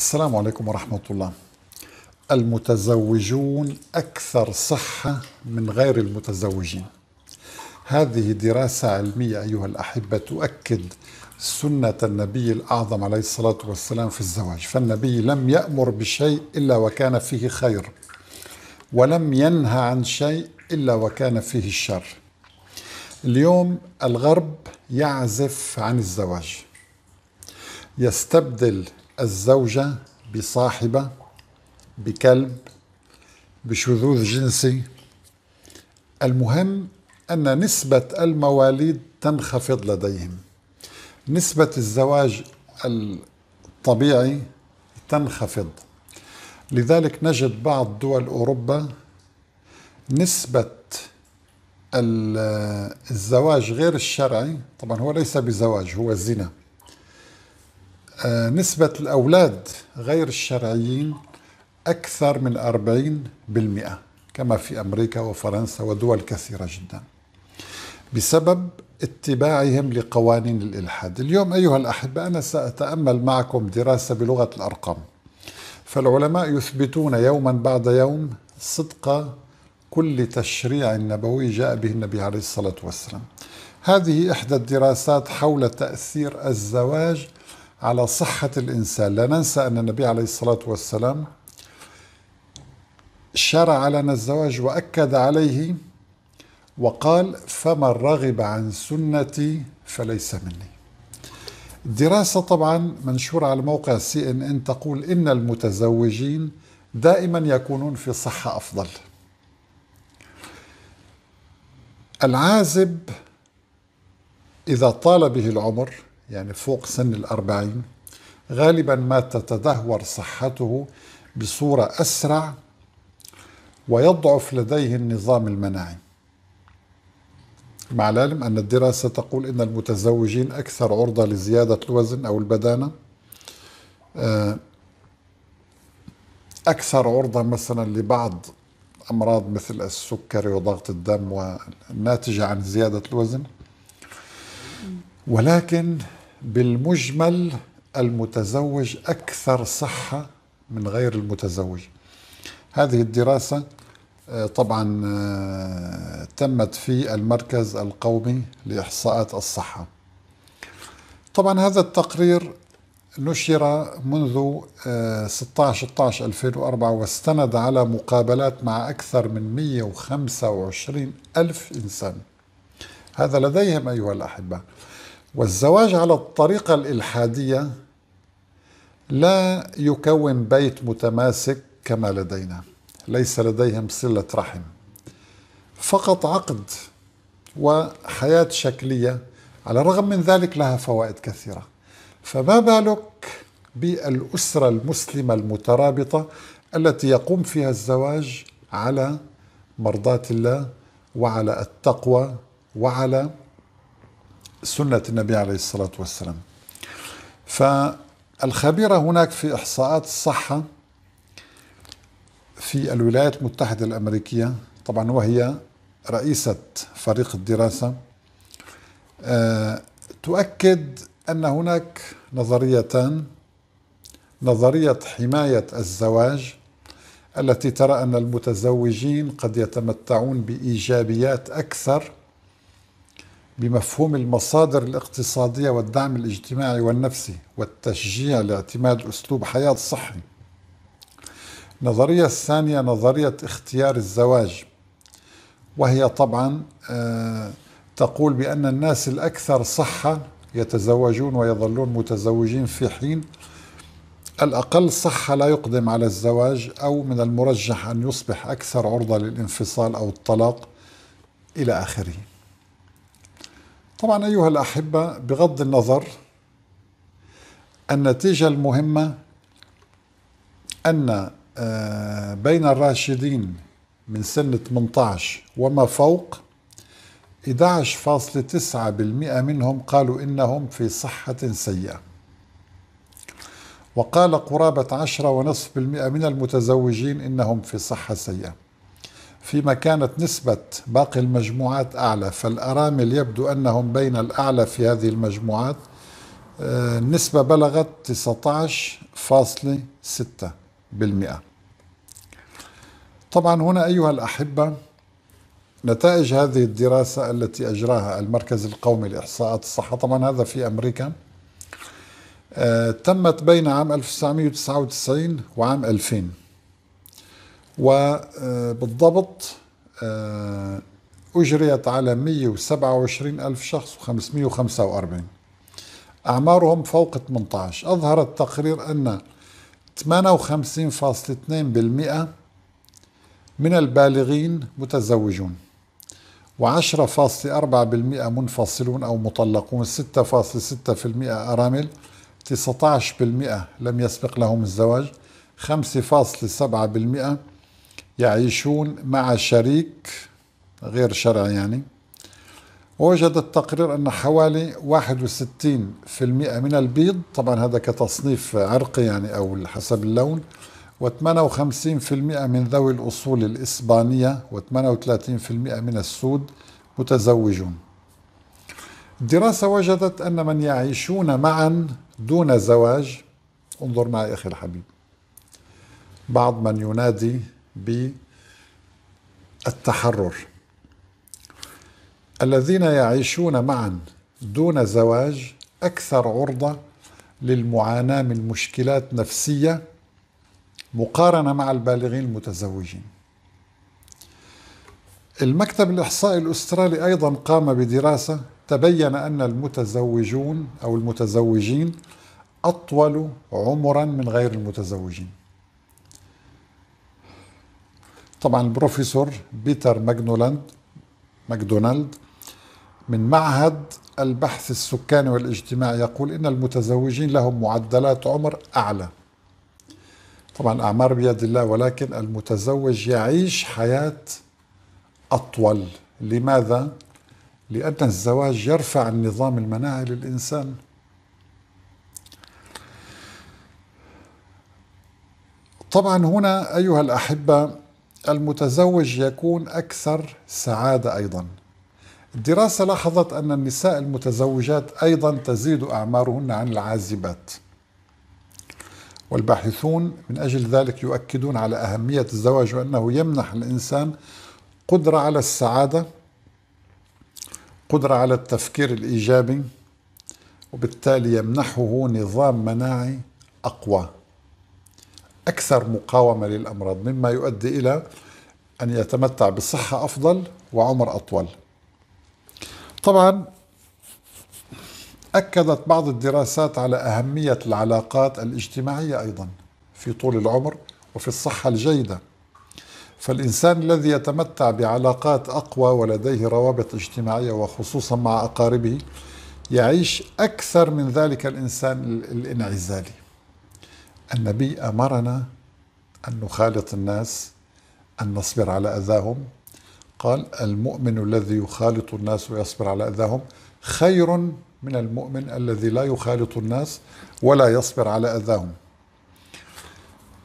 السلام عليكم ورحمة الله المتزوجون أكثر صحة من غير المتزوجين هذه دراسة علمية أيها الأحبة تؤكد سنة النبي الأعظم عليه الصلاة والسلام في الزواج فالنبي لم يأمر بشيء إلا وكان فيه خير ولم ينهى عن شيء إلا وكان فيه الشر اليوم الغرب يعزف عن الزواج يستبدل الزوجة بصاحبة بكلب بشذوذ جنسي المهم أن نسبة المواليد تنخفض لديهم نسبة الزواج الطبيعي تنخفض لذلك نجد بعض دول أوروبا نسبة الزواج غير الشرعي طبعا هو ليس بزواج هو زنا آه، نسبة الأولاد غير الشرعيين أكثر من 40% كما في أمريكا وفرنسا ودول كثيرة جدا بسبب اتباعهم لقوانين الإلحاد اليوم أيها الأحبة أنا سأتأمل معكم دراسة بلغة الأرقام فالعلماء يثبتون يوما بعد يوم صدق كل تشريع نبوي جاء به النبي عليه الصلاة والسلام هذه إحدى الدراسات حول تأثير الزواج على صحة الإنسان لا ننسى أن النبي عليه الصلاة والسلام شرع لنا الزواج وأكد عليه وقال فمن رغب عن سنتي فليس مني دراسة طبعا منشورة على موقع سي ان ان تقول ان المتزوجين دائما يكونون في صحة أفضل العازب إذا طال به العمر يعني فوق سن الأربعين غالبا ما تتدهور صحته بصورة أسرع ويضعف لديه النظام المناعي مع العلم أن الدراسة تقول أن المتزوجين أكثر عرضة لزيادة الوزن أو البدانة آه، أكثر عرضة مثلا لبعض أمراض مثل السكري وضغط الدم والناتجة عن زيادة الوزن ولكن بالمجمل المتزوج أكثر صحة من غير المتزوج هذه الدراسة آه، طبعا آه، تمت في المركز القومي لإحصاءات الصحة طبعا هذا التقرير نشر منذ 16 12 2004 واستند على مقابلات مع أكثر من 125 ألف إنسان هذا لديهم أيها الأحبة والزواج على الطريقة الإلحادية لا يكون بيت متماسك كما لدينا ليس لديهم صلة رحم فقط عقد وحياة شكلية على الرغم من ذلك لها فوائد كثيرة فما بالك بالأسرة المسلمة المترابطة التي يقوم فيها الزواج على مرضاة الله وعلى التقوى وعلى سنة النبي عليه الصلاة والسلام فالخبيرة هناك في إحصاءات الصحة في الولايات المتحدة الأمريكية طبعا وهي رئيسة فريق الدراسة آه، تؤكد أن هناك نظريتان نظرية حماية الزواج التي ترى أن المتزوجين قد يتمتعون بإيجابيات أكثر بمفهوم المصادر الاقتصادية والدعم الاجتماعي والنفسي والتشجيع لاعتماد أسلوب حياة صحي. النظرية الثانية نظرية اختيار الزواج وهي طبعا آه، تقول بأن الناس الأكثر صحة يتزوجون ويظلون متزوجين في حين الأقل صحة لا يقدم على الزواج أو من المرجح أن يصبح أكثر عرضة للانفصال أو الطلاق إلى آخره طبعا أيها الأحبة بغض النظر النتيجة المهمة أن آه، بين الراشدين من سن 18 وما فوق 11.9% منهم قالوا إنهم في صحة سيئة وقال قرابة 10.5% من المتزوجين إنهم في صحة سيئة فيما كانت نسبة باقي المجموعات أعلى فالأرامل يبدو أنهم بين الأعلى في هذه المجموعات آه، النسبة بلغت 19.6% طبعا هنا أيها الأحبة نتائج هذه الدراسة التي أجراها المركز القومي لإحصاءات الصحة طبعا هذا في أمريكا آه، تمت بين عام 1999 وعام 2000 وبالضبط آه، أجريت على 127 ألف شخص و545 أعمارهم فوق 18 أظهر التقرير أن 58.2% من البالغين متزوجون و10.4% منفصلون أو مطلقون 6.6% أرامل 19% لم يسبق لهم الزواج 5.7% يعيشون مع شريك غير شرعي يعني وجد التقرير أن حوالي 61% من البيض طبعا هذا كتصنيف عرقي يعني أو حسب اللون و58% من ذوي الأصول الإسبانية و38% من السود متزوجون الدراسة وجدت أن من يعيشون معا دون زواج انظر معي أخي الحبيب بعض من ينادي بالتحرر الذين يعيشون معا دون زواج اكثر عرضه للمعاناه من مشكلات نفسيه مقارنه مع البالغين المتزوجين. المكتب الاحصائي الاسترالي ايضا قام بدراسه تبين ان المتزوجون او المتزوجين اطول عمرا من غير المتزوجين. طبعا البروفيسور بيتر ماجنولاند ماكدونالد من معهد البحث السكاني والاجتماعي يقول إن المتزوجين لهم معدلات عمر أعلى طبعا أعمار بيد الله ولكن المتزوج يعيش حياة أطول لماذا؟ لأن الزواج يرفع النظام المناعي للإنسان طبعا هنا أيها الأحبة المتزوج يكون أكثر سعادة أيضا الدراسة لاحظت أن النساء المتزوجات أيضا تزيد أعمارهن عن العازبات والباحثون من أجل ذلك يؤكدون على أهمية الزواج وأنه يمنح الإنسان قدرة على السعادة قدرة على التفكير الإيجابي وبالتالي يمنحه نظام مناعي أقوى أكثر مقاومة للأمراض مما يؤدي إلى أن يتمتع بصحة أفضل وعمر أطول طبعا أكدت بعض الدراسات على أهمية العلاقات الاجتماعية أيضا في طول العمر وفي الصحة الجيدة فالإنسان الذي يتمتع بعلاقات أقوى ولديه روابط اجتماعية وخصوصا مع أقاربه يعيش أكثر من ذلك الإنسان الانعزالي النبي امرنا ان نخالط الناس ان نصبر على اذاهم قال المؤمن الذي يخالط الناس ويصبر على اذاهم خير من المؤمن الذي لا يخالط الناس ولا يصبر على اذاهم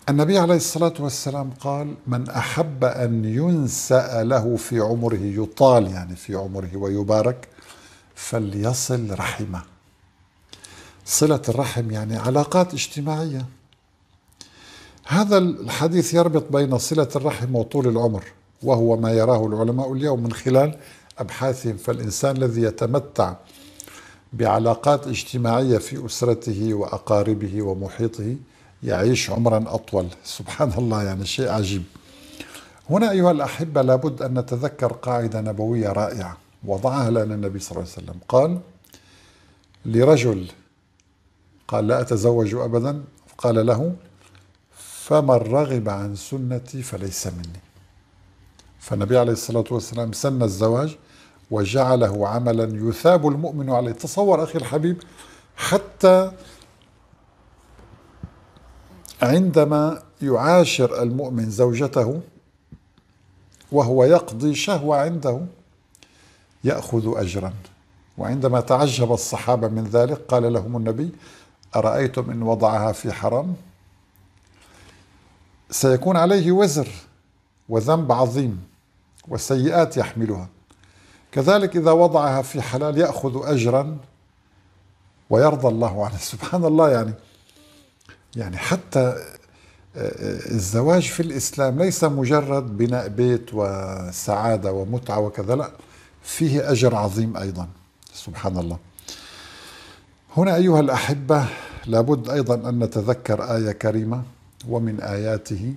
النبي عليه الصلاه والسلام قال من احب ان ينسا له في عمره يطال يعني في عمره ويبارك فليصل رحمه صله الرحم يعني علاقات اجتماعيه هذا الحديث يربط بين صلة الرحم وطول العمر وهو ما يراه العلماء اليوم من خلال أبحاثهم فالإنسان الذي يتمتع بعلاقات اجتماعية في أسرته وأقاربه ومحيطه يعيش عمرا أطول سبحان الله يعني شيء عجيب هنا أيها الأحبة لابد أن نتذكر قاعدة نبوية رائعة وضعها لنا النبي صلى الله عليه وسلم قال لرجل قال لا أتزوج أبدا قال له فمن رغب عن سنتي فليس مني فالنبي عليه الصلاة والسلام سن الزواج وجعله عملا يثاب المؤمن عليه تصور أخي الحبيب حتى عندما يعاشر المؤمن زوجته وهو يقضي شهوة عنده يأخذ أجرا وعندما تعجب الصحابة من ذلك قال لهم النبي أرأيتم إن وضعها في حرام سيكون عليه وزر وذنب عظيم وسيئات يحملها كذلك إذا وضعها في حلال يأخذ أجرا ويرضى الله عنه سبحان الله يعني يعني حتى آه، آه، الزواج في الإسلام ليس مجرد بناء بيت وسعادة ومتعة وكذا لا فيه أجر عظيم أيضا سبحان الله هنا أيها الأحبة لابد أيضا أن نتذكر آية كريمة ومن آياته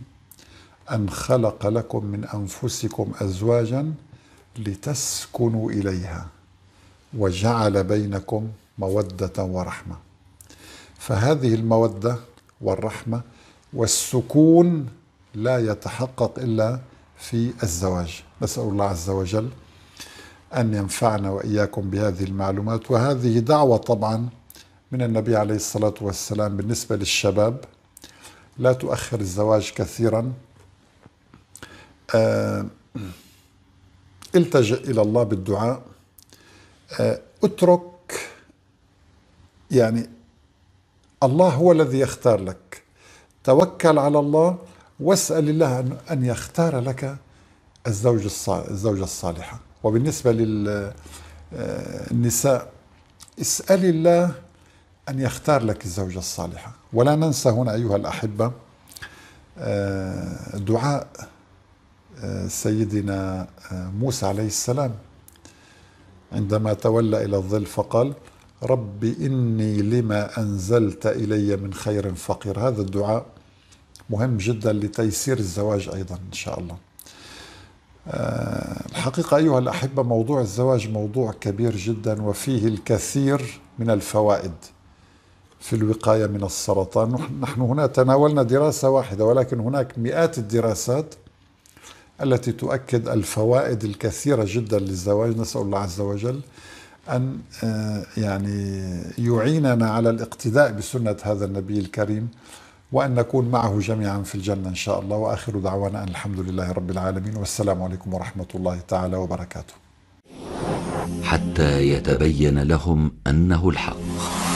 أن خلق لكم من أنفسكم أزواجا لتسكنوا إليها وجعل بينكم مودة ورحمة فهذه المودة والرحمة والسكون لا يتحقق إلا في الزواج نسأل الله عز وجل أن ينفعنا وإياكم بهذه المعلومات وهذه دعوة طبعا من النبي عليه الصلاة والسلام بالنسبة للشباب لا تؤخر الزواج كثيرا آه التجأ إلى الله بالدعاء آه اترك يعني الله هو الذي يختار لك توكل على الله واسأل الله أن يختار لك الزوج الزوجة الصالحة وبالنسبة للنساء آه، اسأل الله أن يختار لك الزوجة الصالحة ولا ننسى هنا أيها الأحبة آه، دعاء آه، سيدنا آه، موسى عليه السلام عندما تولى إلى الظل فقال رب إني لما أنزلت إلي من خير فقير هذا الدعاء مهم جدا لتيسير الزواج أيضا إن شاء الله الحقيقة أيها الأحبة موضوع الزواج موضوع كبير جدا وفيه الكثير من الفوائد في الوقاية من السرطان نحن هنا تناولنا دراسة واحدة ولكن هناك مئات الدراسات التي تؤكد الفوائد الكثيرة جدا للزواج نسأل الله عز وجل أن آه، يعني يعيننا على الاقتداء بسنة هذا النبي الكريم وأن نكون معه جميعا في الجنة إن شاء الله وآخر دعوانا أن الحمد لله رب العالمين والسلام عليكم ورحمة الله تعالى وبركاته حتى يتبين لهم أنه الحق